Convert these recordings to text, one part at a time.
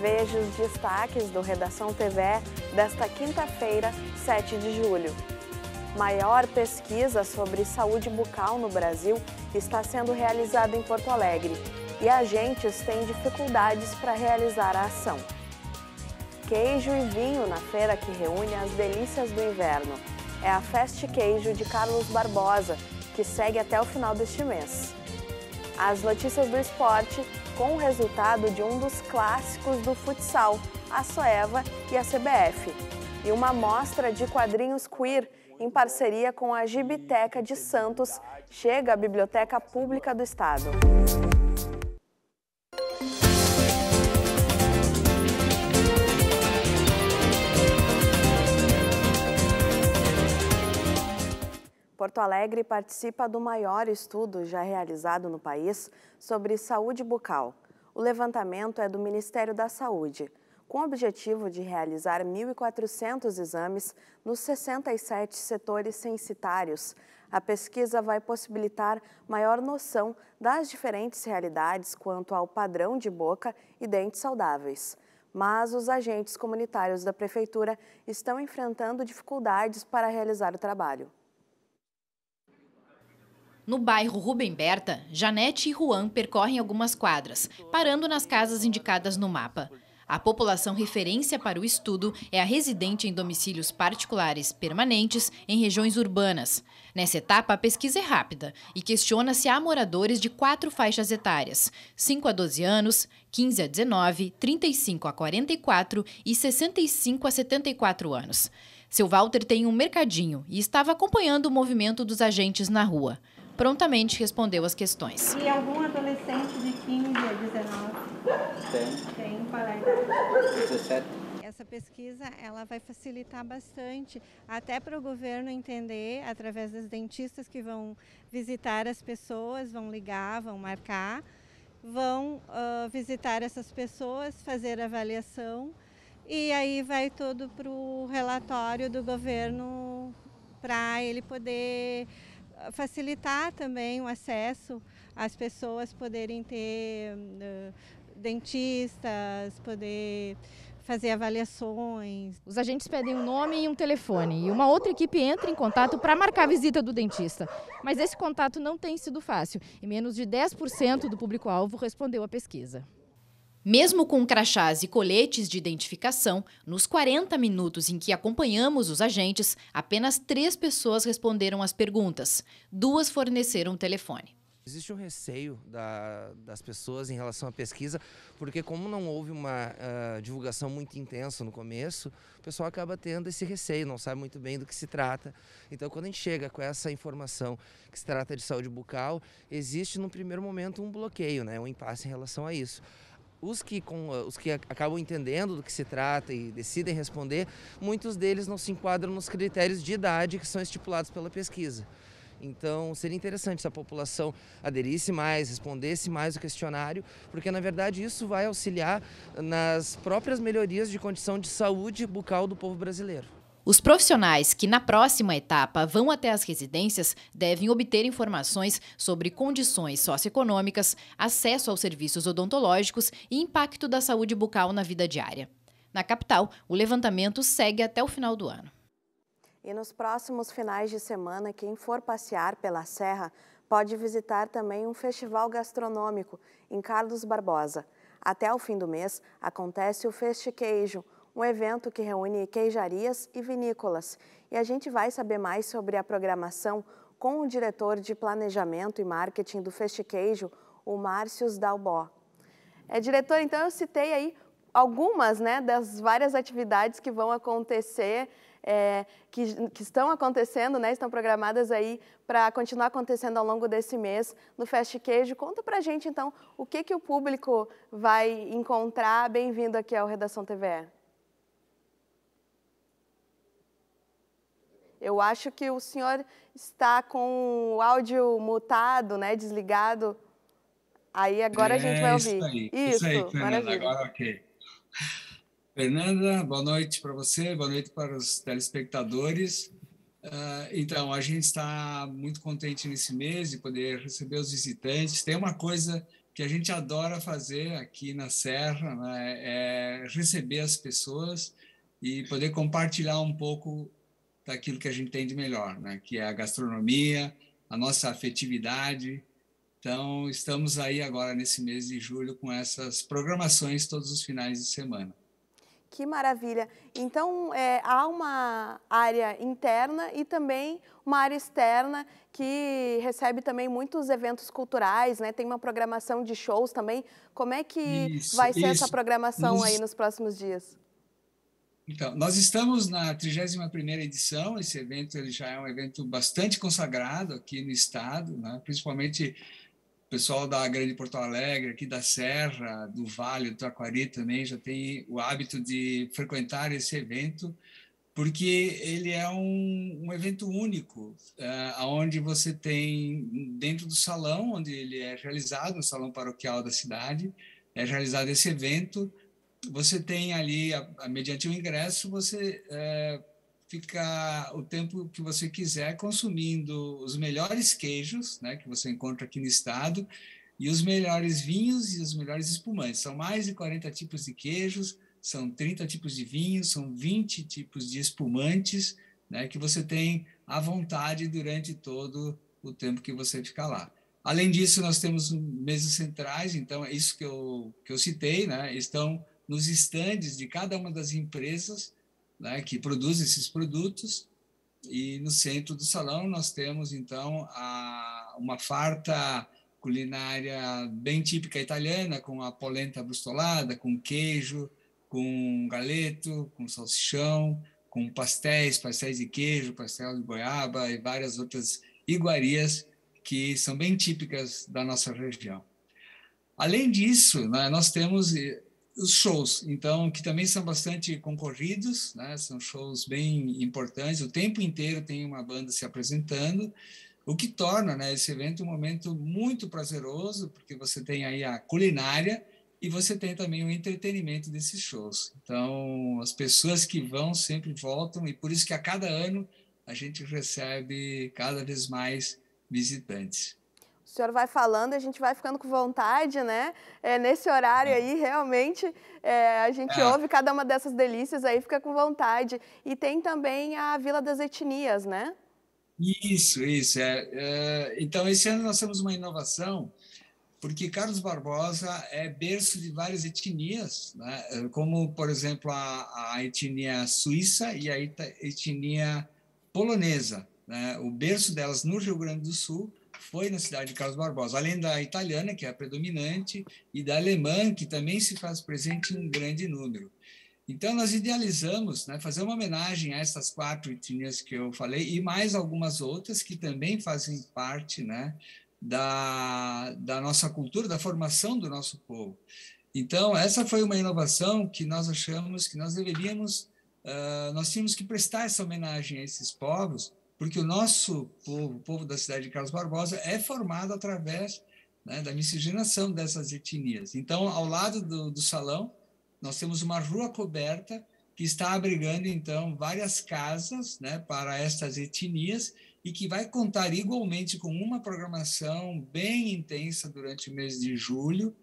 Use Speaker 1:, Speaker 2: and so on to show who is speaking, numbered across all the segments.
Speaker 1: Veja os destaques do Redação TV desta quinta-feira, 7 de julho. Maior pesquisa sobre saúde bucal no Brasil está sendo realizada em Porto Alegre e agentes têm dificuldades para realizar a ação. Queijo e vinho na feira que reúne as delícias do inverno. É a Fest Queijo de Carlos Barbosa, que segue até o final deste mês. As notícias do esporte com o resultado de um dos clássicos do futsal, a Soeva e a CBF. E uma mostra de quadrinhos queer em parceria com a Gibiteca de Santos chega à Biblioteca Pública do Estado. Porto Alegre participa do maior estudo já realizado no país sobre saúde bucal. O levantamento é do Ministério da Saúde, com o objetivo de realizar 1.400 exames nos 67 setores censitários. A pesquisa vai possibilitar maior noção das diferentes realidades quanto ao padrão de boca e dentes saudáveis mas os agentes comunitários da Prefeitura estão enfrentando dificuldades para realizar o trabalho.
Speaker 2: No bairro Rubem Berta, Janete e Juan percorrem algumas quadras, parando nas casas indicadas no mapa. A população referência para o estudo é a residente em domicílios particulares permanentes em regiões urbanas. Nessa etapa, a pesquisa é rápida e questiona se há moradores de quatro faixas etárias: 5 a 12 anos, 15 a 19, 35 a 44 e 65 a 74 anos. Seu Walter tem um mercadinho e estava acompanhando o movimento dos agentes na rua prontamente respondeu as questões. E
Speaker 1: algum adolescente de 15 a 19? Tem. Tem,
Speaker 2: é Essa pesquisa ela vai facilitar bastante, até para o governo entender, através das dentistas que vão visitar as pessoas, vão ligar, vão marcar, vão uh, visitar essas pessoas, fazer avaliação e aí vai todo para o relatório do governo para ele poder facilitar também o acesso às pessoas poderem ter eh, dentistas, poder fazer avaliações. Os agentes pedem um nome e um telefone e uma outra equipe entra em contato para marcar a visita do dentista. Mas esse contato não tem sido fácil e menos de 10% do público-alvo respondeu à pesquisa. Mesmo com crachás e coletes de identificação, nos 40 minutos em que acompanhamos os agentes, apenas três pessoas responderam às perguntas. Duas forneceram o telefone.
Speaker 1: Existe um receio da, das pessoas em relação à pesquisa, porque como não houve uma uh, divulgação muito intensa no começo, o pessoal acaba tendo esse receio, não sabe muito bem do que se trata. Então, quando a gente chega com essa informação que se trata de saúde bucal, existe no primeiro momento um bloqueio, né, um impasse em relação a isso os que, com, eh, os que acabam entendendo do que se trata e decidem responder, muitos deles não se enquadram nos critérios de idade que são estipulados pela pesquisa. Então seria interessante se a população aderisse mais, respondesse mais o questionário, porque na verdade isso vai auxiliar nas próprias melhorias de condição de saúde bucal do povo brasileiro. Os profissionais
Speaker 2: que na próxima etapa vão até as residências devem obter informações sobre condições socioeconômicas, acesso aos serviços odontológicos e impacto da saúde bucal na vida diária. Na capital, o levantamento segue até o final do ano.
Speaker 1: E nos próximos finais de semana, quem for passear pela Serra pode visitar também um festival gastronômico em Carlos Barbosa. Até o fim do mês, acontece o Queijo um evento que reúne queijarias e vinícolas. E a gente vai saber mais sobre a programação com o diretor de Planejamento e Marketing do Festiqueijo, o Márcio Dalbó. É, diretor, então eu citei aí algumas né, das várias atividades que vão acontecer, é, que, que, estão acontecendo, né, estão programadas aí para continuar acontecendo ao longo desse mês no Fest Queijo. Conta para a gente, então, o que, que o público vai encontrar. Bem-vindo aqui ao Redação TVE. Eu acho que o senhor está com o áudio mutado, né, desligado. Aí agora é, a gente vai é ouvir. Isso, aí, isso, isso aí, Fernanda, agora
Speaker 3: ok. Fernanda, boa noite para você, boa noite para os telespectadores. Uh, então, a gente está muito contente nesse mês de poder receber os visitantes. Tem uma coisa que a gente adora fazer aqui na Serra, né, é receber as pessoas e poder compartilhar um pouco daquilo que a gente tem de melhor, né? que é a gastronomia, a nossa afetividade. Então, estamos aí agora nesse mês de julho com essas programações todos os finais de semana.
Speaker 1: Que maravilha! Então, é, há uma área interna e também uma área externa que recebe também muitos eventos culturais, né? Tem uma programação de shows também. Como é que isso, vai ser isso, essa programação aí nos próximos dias?
Speaker 3: Então, nós estamos na 31ª edição, esse evento ele já é um evento bastante consagrado aqui no estado, né? principalmente o pessoal da Grande Porto Alegre, aqui da Serra, do Vale, do Taquari também já tem o hábito de frequentar esse evento, porque ele é um, um evento único, uh, eh, onde você tem, dentro do salão, onde ele é realizado, no salão paroquial da cidade, é realizado esse evento, você tem ali, a, a, mediante o ingresso, você é, fica o tempo que você quiser consumindo os melhores queijos, né, que você encontra aqui no estado, e os melhores vinhos e os melhores espumantes. São mais de 40 tipos de queijos, são 30 tipos de vinhos, são 20 tipos de espumantes, né, que você tem à vontade durante todo o tempo que você ficar lá. Além disso, nós temos mesas centrais, então é isso que eu, que eu citei, né? Estão nos estandes de cada uma das empresas né, que produzem esses produtos. E no centro do salão nós temos, então, a, uma farta culinária bem típica italiana, com a polenta brustolada, com queijo, com galeto, com salsichão, com pastéis, pastéis de queijo, pastel de goiaba e várias outras iguarias que são bem típicas da nossa região. Além disso, né, nós temos eh, os shows, então, que também são bastante concorridos, né? são shows bem importantes, o tempo inteiro tem uma banda se apresentando, o que torna né, esse evento um momento muito prazeroso, porque você tem aí a culinária e você tem também o entretenimento desses shows. Então, as pessoas que vão sempre voltam, e por isso que a cada ano a gente recebe cada vez mais visitantes.
Speaker 1: O senhor vai falando, a gente vai ficando com vontade, né? É, nesse horário aí, realmente, é, a gente é. ouve cada uma dessas delícias aí, fica com vontade. E tem também a Vila das Etnias, né?
Speaker 3: Isso, isso. É. é então, esse ano nós temos uma inovação, porque Carlos Barbosa é berço de várias etnias, né? como, por exemplo, a, a etnia suíça e a etnia polonesa. Né? O berço delas no Rio Grande do Sul foi na cidade de Carlos Barbosa, além da italiana, que é a predominante, e da alemã, que também se faz presente em um grande número. Então, nós idealizamos né, fazer uma homenagem a essas quatro etnias que eu falei e mais algumas outras que também fazem parte né, da, da nossa cultura, da formação do nosso povo. Então, essa foi uma inovação que nós achamos que nós deveríamos, uh, nós tínhamos que prestar essa homenagem a esses povos, porque o nosso povo, o povo da cidade de Carlos Barbosa, é formado através né, da miscigenação dessas etnias. Então, ao lado do, do salão, nós temos uma rua coberta que está abrigando então várias casas né, para estas etnias e que vai contar igualmente com uma programação bem intensa durante o mês de julho,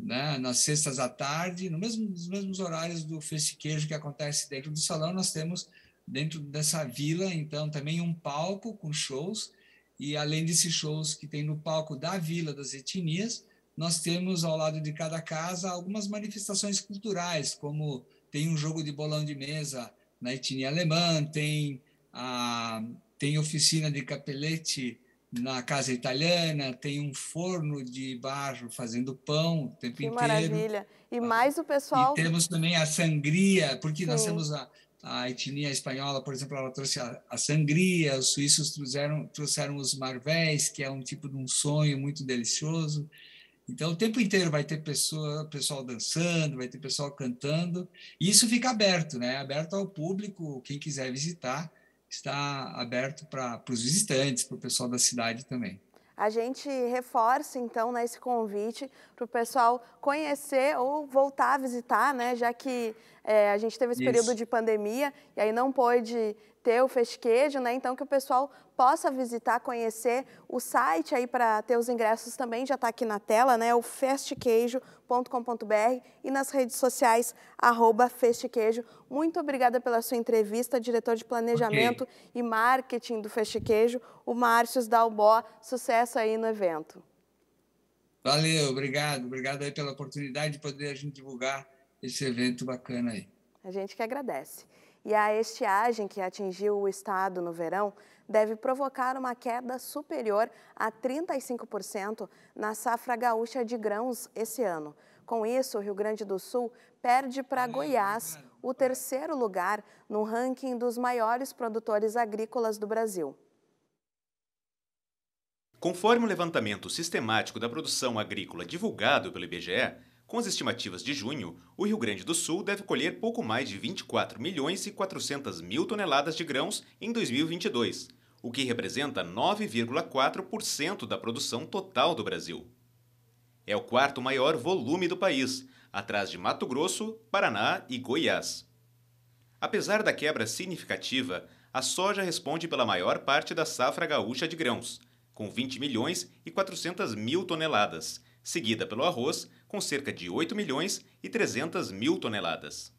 Speaker 3: né, nas sextas à tarde, no mesmo, nos mesmos horários do queijo que acontece dentro do salão, nós temos dentro dessa vila, então também um palco com shows e além desses shows que tem no palco da Vila das Etnias, nós temos ao lado de cada casa algumas manifestações culturais, como tem um jogo de bolão de mesa na etnia alemã, tem a tem oficina de capelete na casa italiana, tem um forno de barro fazendo pão o tempo que inteiro. Maravilha.
Speaker 1: E ah, mais o pessoal. E temos
Speaker 3: também a sangria, porque Sim. nós temos a, a etnia espanhola, por exemplo, ela trouxe a, a sangria, os suíços trouxeram, trouxeram os marvéis, que é um tipo de um sonho muito delicioso. Então, o tempo inteiro vai ter pessoa, pessoal dançando, vai ter pessoal cantando, e isso fica aberto, né? Aberto ao público, quem quiser visitar, está aberto para os visitantes, para o pessoal da cidade também.
Speaker 1: A gente reforça, então, nesse né, convite para o pessoal conhecer ou voltar a visitar, né? Já que é, a gente teve esse Isso. período de pandemia e aí não pôde ter o festejo, né? Então que o pessoal possa visitar, conhecer o site aí para ter os ingressos também, já está aqui na tela, né? O festqueijo.com.br e nas redes sociais, arroba festqueijo. Muito obrigada pela sua entrevista, diretor de planejamento okay. e marketing do Queijo, o Márcio Dalbó. Sucesso aí no evento.
Speaker 3: Valeu, obrigado. Obrigado aí pela oportunidade de poder a gente divulgar esse evento bacana aí.
Speaker 1: A gente que agradece. E a estiagem que atingiu o estado no verão deve provocar uma queda superior a 35% na safra gaúcha de grãos esse ano. Com isso, o Rio Grande do Sul perde para Goiás né, o terceiro lugar no ranking dos maiores produtores agrícolas do Brasil.
Speaker 4: Conforme o levantamento sistemático da produção agrícola divulgado pelo IBGE, com as estimativas de junho, o Rio Grande do Sul deve colher pouco mais de 24 milhões e 400 mil toneladas de grãos em 2022, o que representa 9,4% da produção total do Brasil. É o quarto maior volume do país, atrás de Mato Grosso, Paraná e Goiás. Apesar da quebra significativa, a soja responde pela maior parte da safra gaúcha de grãos, com 20 milhões e 400 mil toneladas, seguida pelo arroz, com cerca de 8 milhões e 300 mil toneladas.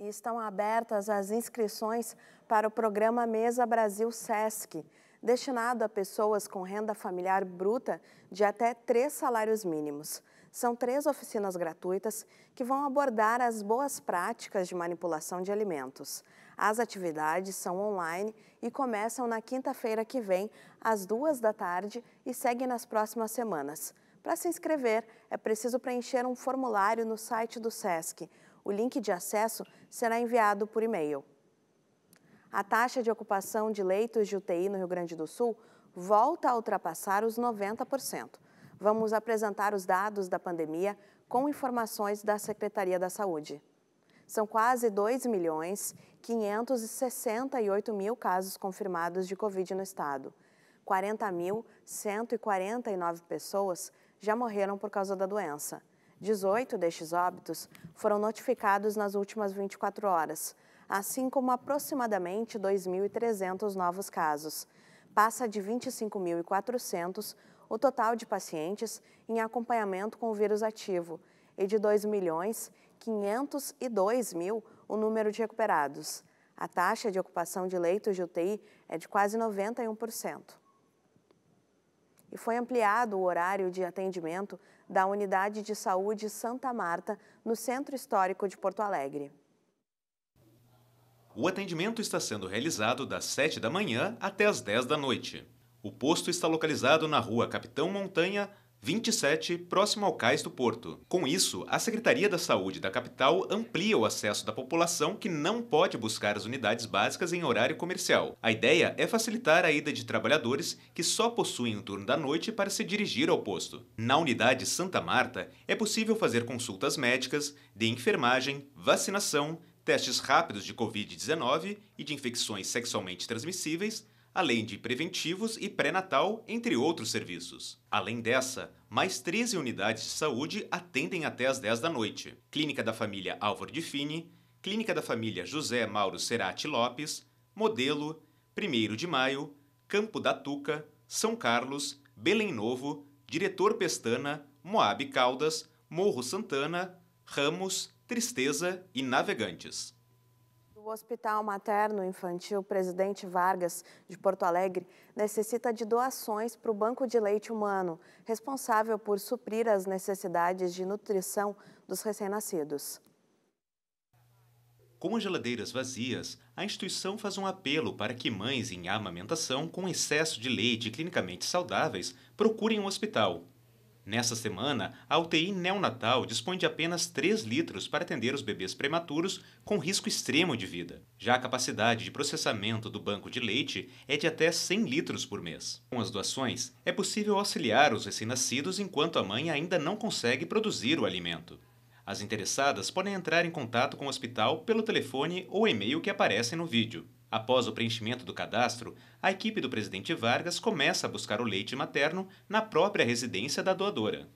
Speaker 1: estão abertas as inscrições para o programa Mesa Brasil SESC, destinado a pessoas com renda familiar bruta de até três salários mínimos. São três oficinas gratuitas que vão abordar as boas práticas de manipulação de alimentos. As atividades são online e começam na quinta-feira que vem, às duas da tarde, e seguem nas próximas semanas. Para se inscrever, é preciso preencher um formulário no site do SESC. O link de acesso será enviado por e-mail. A taxa de ocupação de leitos de UTI no Rio Grande do Sul volta a ultrapassar os 90% vamos apresentar os dados da pandemia com informações da Secretaria da Saúde. São quase 2 milhões 568 mil casos confirmados de Covid no estado. 40.149 pessoas já morreram por causa da doença. 18 destes óbitos foram notificados nas últimas 24 horas, assim como aproximadamente 2.300 novos casos. Passa de 25.400 o total de pacientes em acompanhamento com o vírus ativo e de 2 milhões 502 mil o número de recuperados. A taxa de ocupação de leitos de UTI é de quase 91%. E foi ampliado o horário de atendimento da Unidade de Saúde Santa Marta, no Centro Histórico de Porto Alegre.
Speaker 4: O atendimento está sendo realizado das 7 da manhã até as 10 da noite. O posto está localizado na rua Capitão Montanha, 27, próximo ao cais do Porto. Com isso, a Secretaria da Saúde da capital amplia o acesso da população que não pode buscar as unidades básicas em horário comercial. A ideia é facilitar a ida de trabalhadores que só possuem o turno da noite para se dirigir ao posto. Na unidade Santa Marta, é possível fazer consultas médicas, de enfermagem, vacinação, testes rápidos de Covid-19 e de infecções sexualmente transmissíveis além de preventivos e pré-natal, entre outros serviços. Além dessa, mais 13 unidades de saúde atendem até as 10 da noite. Clínica da Família Álvaro de Fini, Clínica da Família José Mauro Serati Lopes, Modelo, 1 de Maio, Campo da Tuca, São Carlos, Belém Novo, Diretor Pestana, Moab Caldas, Morro Santana, Ramos, Tristeza e Navegantes.
Speaker 1: O Hospital Materno Infantil Presidente Vargas, de Porto Alegre, necessita de doações para o Banco de Leite Humano, responsável por suprir as necessidades de nutrição dos recém-nascidos.
Speaker 4: Com geladeiras vazias, a instituição faz um apelo para que mães em amamentação com excesso de leite clinicamente saudáveis procurem um hospital. Nessa semana, a UTI neonatal dispõe de apenas 3 litros para atender os bebês prematuros com risco extremo de vida. Já a capacidade de processamento do banco de leite é de até 100 litros por mês. Com as doações, é possível auxiliar os recém-nascidos enquanto a mãe ainda não consegue produzir o alimento. As interessadas podem entrar em contato com o hospital pelo telefone ou e-mail que aparecem no vídeo. Após o preenchimento do cadastro, a equipe do presidente Vargas começa a buscar o leite materno na própria residência da doadora.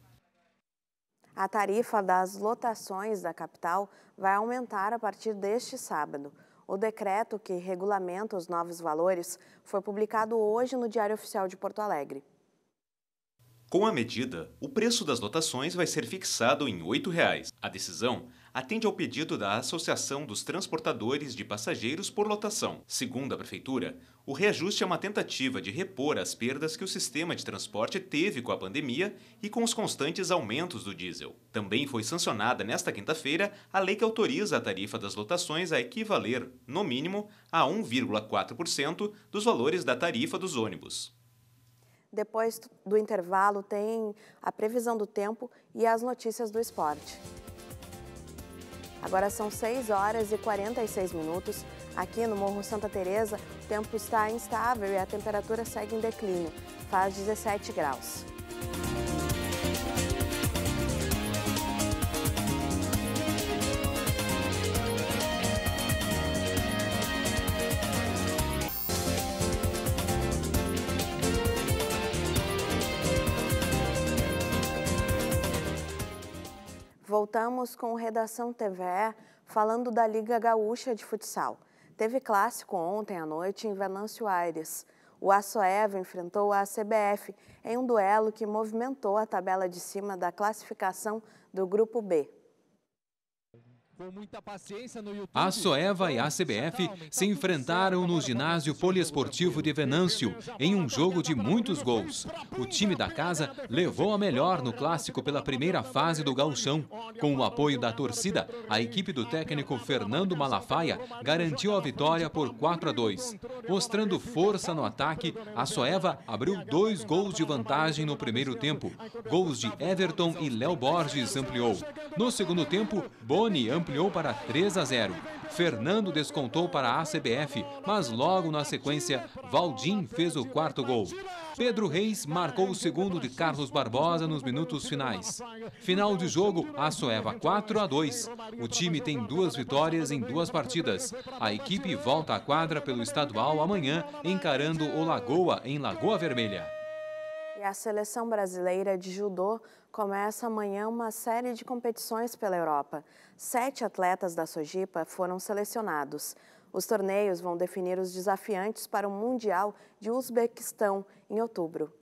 Speaker 1: A tarifa das lotações da capital vai aumentar a partir deste sábado. O decreto que regulamenta os novos valores foi publicado hoje no Diário Oficial de Porto Alegre.
Speaker 4: Com a medida, o preço das lotações vai ser fixado em R$ 8,00. A decisão atende ao pedido da Associação dos Transportadores de Passageiros por Lotação. Segundo a Prefeitura, o reajuste é uma tentativa de repor as perdas que o sistema de transporte teve com a pandemia e com os constantes aumentos do diesel. Também foi sancionada nesta quinta-feira a lei que autoriza a tarifa das lotações a equivaler, no mínimo, a 1,4% dos valores da tarifa dos ônibus.
Speaker 1: Depois do intervalo, tem a previsão do tempo e as notícias do esporte. Agora são 6 horas e 46 minutos. Aqui no Morro Santa Teresa, o tempo está instável e a temperatura segue em declínio. Faz 17 graus. voltamos com Redação TVE falando da Liga Gaúcha de Futsal. Teve clássico ontem à noite em Venâncio Aires. O Açoeva enfrentou a CBF em um duelo que movimentou a tabela de cima da classificação do Grupo B.
Speaker 5: A Soeva e a CBF então se enfrentaram no ginásio poliesportivo de Venâncio em um jogo de tá muitos gols. O time da tá casa levou tá a melhor no clássico pela primeira fase do gauchão. Com o apoio da torcida, a equipe do técnico Fernando Malafaia garantiu a vitória por 4 a 2. Mostrando força no ataque, a Soeva abriu dois gols de vantagem no primeiro tempo. Gols de Everton e Léo Borges ampliou. No segundo tempo, Boni ampliou ampliou para 3 a 0. Fernando descontou para a CBF, mas logo na sequência, Valdim fez o quarto gol. Pedro Reis marcou o segundo de Carlos Barbosa nos minutos finais. Final de jogo, Açoeva 4 a 2. O time tem duas vitórias em duas partidas. A equipe volta à quadra pelo estadual amanhã, encarando o Lagoa em Lagoa Vermelha.
Speaker 1: E a seleção brasileira de judô começa amanhã uma série de competições pela Europa. Sete atletas da Sojipa foram selecionados. Os torneios vão definir os desafiantes para o Mundial de Uzbequistão em outubro.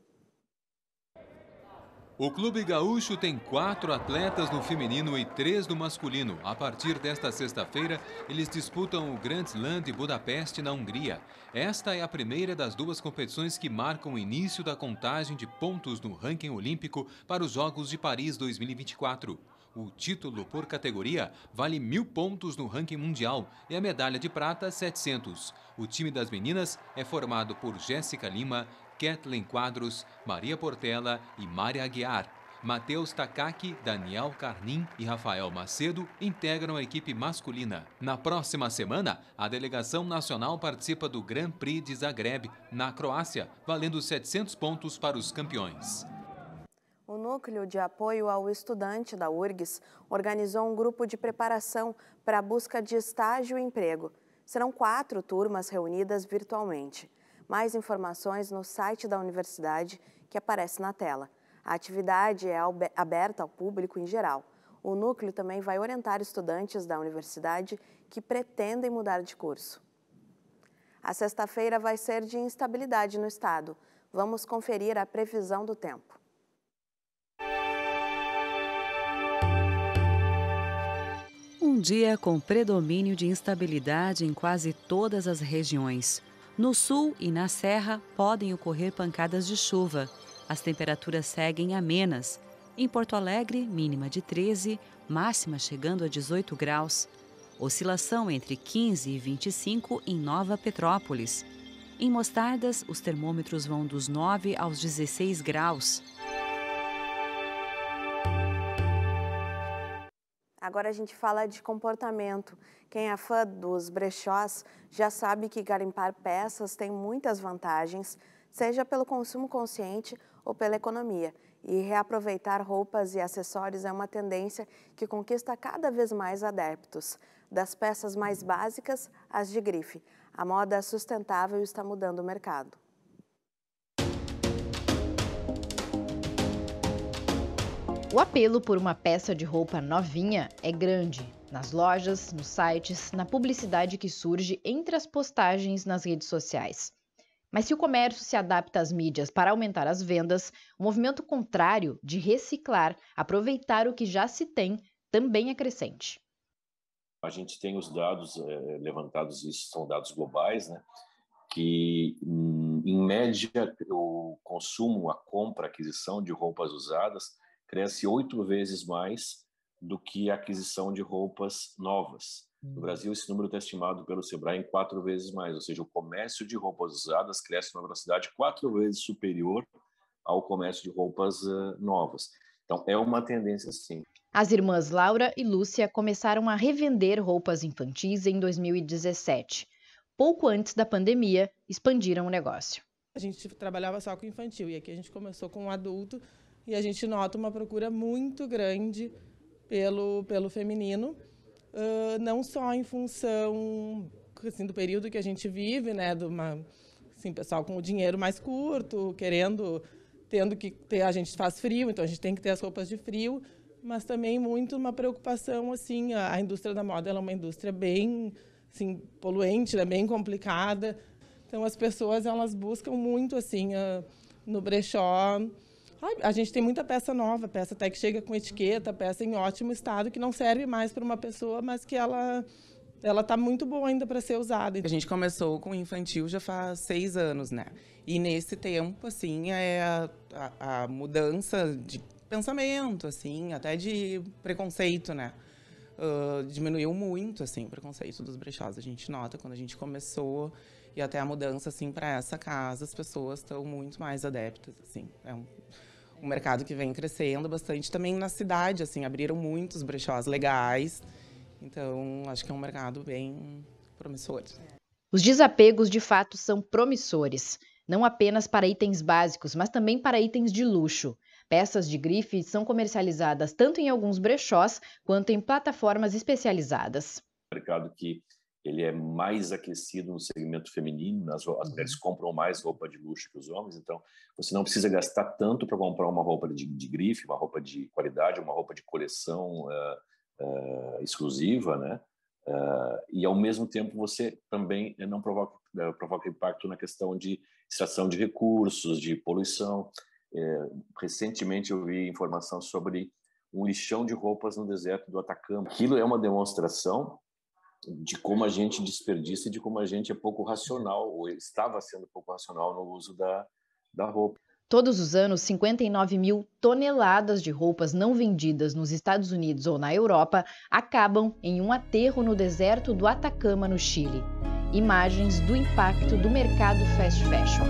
Speaker 5: O Clube Gaúcho tem quatro atletas no feminino e três no masculino. A partir desta sexta-feira, eles disputam o Grand Slam de Budapeste, na Hungria. Esta é a primeira das duas competições que marcam o início da contagem de pontos no ranking olímpico para os Jogos de Paris 2024. O título por categoria vale mil pontos no ranking mundial e a medalha de prata, 700. O time das meninas é formado por Jéssica Lima, Kathleen Quadros, Maria Portela e Mária Aguiar. Matheus Takaki, Daniel Carnim e Rafael Macedo integram a equipe masculina. Na próxima semana, a delegação nacional participa do Grand Prix de Zagreb, na Croácia, valendo 700 pontos para os campeões.
Speaker 1: O Núcleo de Apoio ao Estudante da URGS organizou um grupo de preparação para a busca de estágio e emprego. Serão quatro turmas reunidas virtualmente. Mais informações no site da universidade que aparece na tela. A atividade é aberta ao público em geral. O núcleo também vai orientar estudantes da universidade que pretendem mudar de curso. A sexta-feira vai ser de instabilidade no estado. Vamos conferir a previsão do tempo.
Speaker 2: Um dia com predomínio de instabilidade em quase todas as regiões. No sul e na serra podem ocorrer pancadas de chuva. As temperaturas seguem amenas. Em Porto Alegre, mínima de 13, máxima chegando a 18 graus. Oscilação entre 15 e 25 em Nova Petrópolis. Em Mostardas, os termômetros vão dos 9 aos 16 graus.
Speaker 1: Agora a gente fala de comportamento. Quem é fã dos brechós já sabe que garimpar peças tem muitas vantagens, seja pelo consumo consciente ou pela economia. E reaproveitar roupas e acessórios é uma tendência que conquista cada vez mais adeptos. Das peças mais básicas às de grife. A moda sustentável está mudando o mercado.
Speaker 2: O apelo por uma peça de roupa novinha é grande. Nas lojas, nos sites, na publicidade que surge entre as postagens nas redes sociais. Mas se o comércio se adapta às mídias para aumentar as vendas, o movimento contrário de reciclar, aproveitar o que já se tem, também é crescente.
Speaker 6: A gente tem os dados é, levantados, isso são dados globais, né? que hum, em média o consumo, a compra, a aquisição de roupas usadas cresce oito vezes mais do que a aquisição de roupas novas. No uhum. Brasil, esse número está estimado pelo Sebrae em quatro vezes mais, ou seja, o comércio de roupas usadas cresce numa velocidade quatro vezes superior ao comércio de roupas uh, novas. Então, é uma tendência sim.
Speaker 2: As irmãs Laura e Lúcia começaram a revender roupas infantis em 2017. Pouco antes da pandemia, expandiram o negócio.
Speaker 7: A gente trabalhava só com infantil e aqui a gente começou com um adulto e a gente nota uma procura muito grande pelo, pelo feminino, uh, não só em função assim, do período que a gente vive, né, do uma, assim, pessoal com o dinheiro mais curto, querendo, tendo que ter, a gente faz frio, então a gente tem que ter as roupas de frio, mas também muito uma preocupação assim, a, a indústria da moda é uma indústria bem assim, poluente, né, bem complicada, então as pessoas elas buscam muito assim uh, no brechó a gente tem muita peça nova, peça até que chega com etiqueta, peça em ótimo estado, que não serve mais para uma pessoa, mas que ela ela tá muito boa ainda para ser usada. A gente começou com infantil já faz seis anos, né? E nesse tempo, assim, é a, a, a mudança de pensamento, assim, até de preconceito, né? Uh, diminuiu muito, assim, o preconceito dos brechós. A gente nota quando a gente começou e até a mudança, assim, para essa casa, as pessoas estão muito mais adeptas, assim. É um um mercado que vem crescendo bastante também na cidade, assim, abriram muitos brechós legais. Então, acho que é um mercado bem promissor.
Speaker 2: Os desapegos de fato são promissores, não apenas para itens básicos, mas também para itens de luxo. Peças de grife são comercializadas tanto em alguns brechós quanto em plataformas especializadas.
Speaker 6: Mercado que ele é mais aquecido no segmento feminino, as, as uhum. mulheres compram mais roupa de luxo que os homens, então você não precisa gastar tanto para comprar uma roupa de, de, grife, uma roupa de qualidade, uma roupa de coleção uh, uh, exclusiva, né? Uh, e ao mesmo tempo você também não provoca, provoca impacto na questão de extração de recursos, de poluição. recentemente eu vi informação sobre um lixão de roupas no deserto do Atacama. Aquilo é uma demonstração de como a gente desperdiça e de como a gente é pouco racional, ou estava sendo pouco racional no uso da, da roupa.
Speaker 2: Todos os anos, 59 mil toneladas de roupas não vendidas nos Estados Unidos ou na Europa acabam em um aterro no deserto do Atacama, no Chile. Imagens do impacto do mercado fast fashion.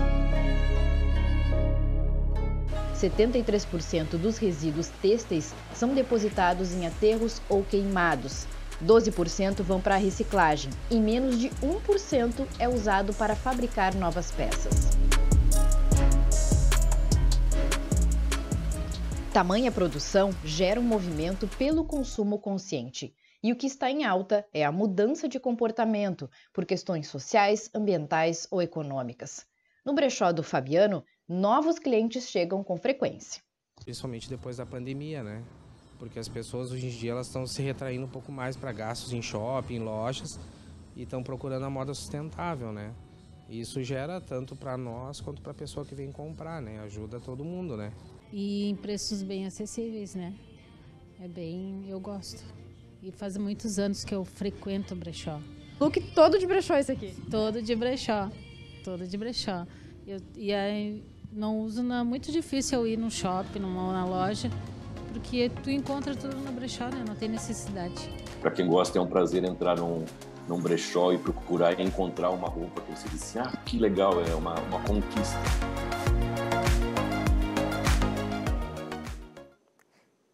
Speaker 2: 73% dos resíduos têxteis são depositados em aterros ou queimados, 12% vão para a reciclagem e menos de 1% é usado para fabricar novas peças. Tamanha produção gera um movimento pelo consumo consciente. E o que está em alta é a mudança de comportamento por questões sociais, ambientais ou econômicas. No brechó do Fabiano, novos clientes chegam com frequência.
Speaker 3: Principalmente depois da pandemia, né? porque as pessoas hoje em dia elas estão se retraindo um pouco mais para gastos em shopping, lojas e estão procurando a moda sustentável, né? Isso gera tanto para nós quanto para a pessoa que vem comprar, né? Ajuda todo mundo, né?
Speaker 2: E em preços bem acessíveis, né? É bem, eu gosto. E faz muitos anos que eu frequento o brechó. Look todo de brechó esse aqui. Todo de brechó. Todo de brechó. Eu, e aí não uso, não é muito difícil eu ir no shopping, numa na loja porque tu encontra tudo no brechó, né? Não tem necessidade.
Speaker 6: Para quem gosta, é um prazer entrar num, num brechó e procurar e encontrar uma roupa que você disse, ah, que legal, é uma, uma conquista.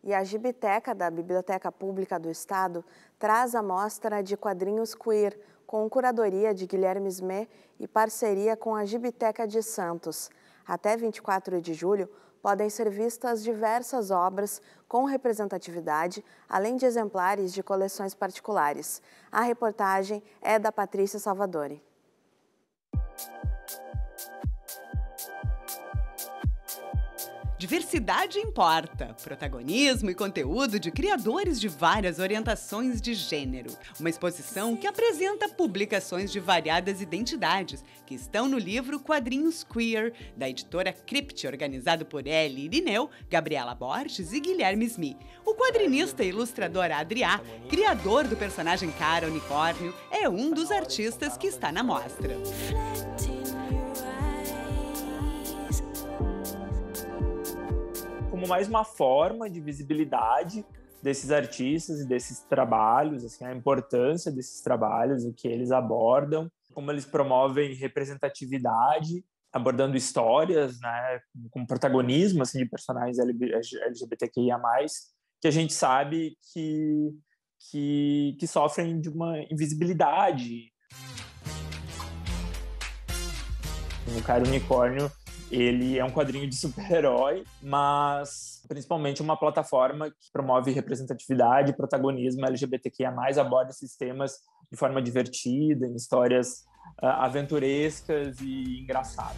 Speaker 1: E a Gibiteca da Biblioteca Pública do Estado traz a mostra de quadrinhos queer, com curadoria de Guilherme Smé e parceria com a Gibiteca de Santos. Até 24 de julho, podem ser vistas diversas obras com representatividade, além de exemplares de coleções particulares. A reportagem é da Patrícia Salvadori. Diversidade
Speaker 4: importa. Protagonismo e conteúdo de criadores de várias orientações de gênero. Uma exposição que apresenta publicações de variadas identidades, que estão no livro Quadrinhos Queer, da editora Crypt, organizado por Eli Irineu, Gabriela Borges e Guilherme Smi. O quadrinista e ilustrador Adriá, criador do personagem Cara Unicórnio, é um dos artistas que está na mostra.
Speaker 7: como mais uma forma de visibilidade desses artistas e desses trabalhos, assim, a importância desses trabalhos, o que eles abordam, como eles promovem representatividade, abordando histórias, né, com protagonismo assim de personagens LGBTQIA+, que a gente sabe que que, que sofrem de uma invisibilidade. Um cara unicórnio ele é um quadrinho de super-herói, mas principalmente uma plataforma que promove representatividade, protagonismo LGBTQIA+, aborda esses temas de forma divertida, em histórias uh, aventurescas e engraçadas.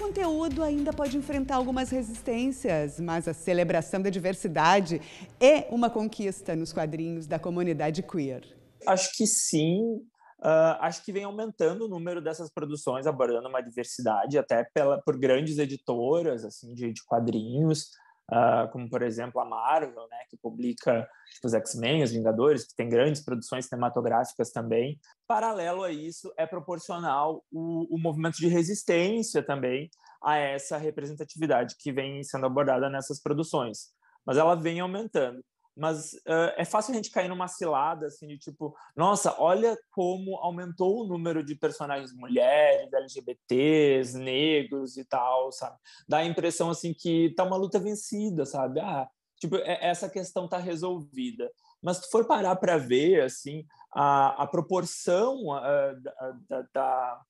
Speaker 1: O conteúdo ainda pode enfrentar algumas
Speaker 4: resistências, mas a celebração da diversidade é uma conquista nos quadrinhos da comunidade queer.
Speaker 7: Acho que sim, Uh, acho que vem aumentando o número dessas produções abordando uma diversidade, até pela, por grandes editoras assim de, de quadrinhos, uh, como por exemplo a Marvel, né, que publica tipo, os X-Men, os Vingadores, que tem grandes produções cinematográficas também. Paralelo a isso, é proporcional o, o movimento de resistência também a essa representatividade que vem sendo abordada nessas produções, mas ela vem aumentando mas uh, é fácil a gente cair numa cilada, assim, de tipo, nossa, olha como aumentou o número de personagens mulheres, LGBTs, negros e tal, sabe? Dá a impressão, assim, que tá uma luta vencida, sabe? Ah, tipo, é, essa questão tá resolvida. Mas se tu for parar para ver, assim, a, a proporção da, da,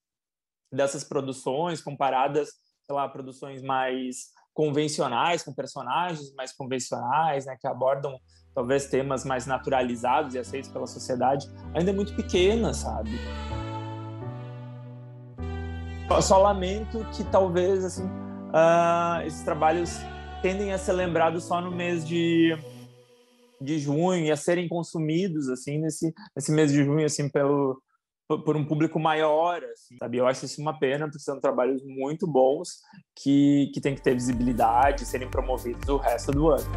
Speaker 7: dessas produções comparadas sei lá, produções mais convencionais, com personagens mais convencionais, né, que abordam talvez temas mais naturalizados e aceitos pela sociedade, ainda é muito pequena, sabe? Só, só lamento que talvez assim uh, esses trabalhos tendem a ser lembrados só no mês de, de junho e a serem consumidos assim nesse, nesse mês de junho assim pelo por um público maior, assim, sabe? Eu acho isso uma pena, porque são trabalhos muito bons que, que têm que ter visibilidade, serem promovidos o resto do ano.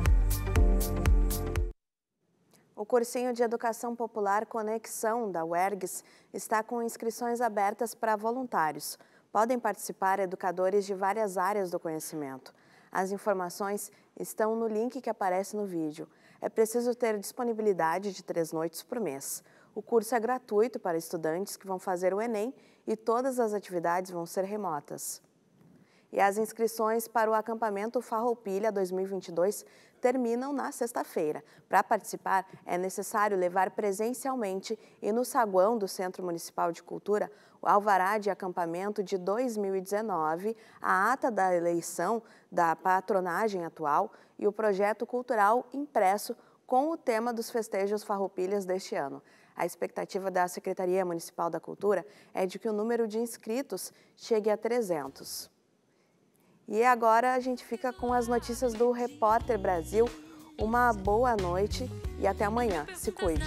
Speaker 1: O cursinho de educação popular Conexão da UERGS está com inscrições abertas para voluntários. Podem participar educadores de várias áreas do conhecimento. As informações estão no link que aparece no vídeo. É preciso ter disponibilidade de três noites por mês. O curso é gratuito para estudantes que vão fazer o Enem e todas as atividades vão ser remotas. E as inscrições para o acampamento Farroupilha 2022 terminam na sexta-feira. Para participar, é necessário levar presencialmente e no saguão do Centro Municipal de Cultura o alvará de acampamento de 2019, a ata da eleição da patronagem atual e o projeto cultural impresso com o tema dos festejos farroupilhas deste ano. A expectativa da Secretaria Municipal da Cultura é de que o número de inscritos chegue a 300. E agora a gente fica com as notícias do Repórter Brasil. Uma boa noite e até amanhã. Se cuide.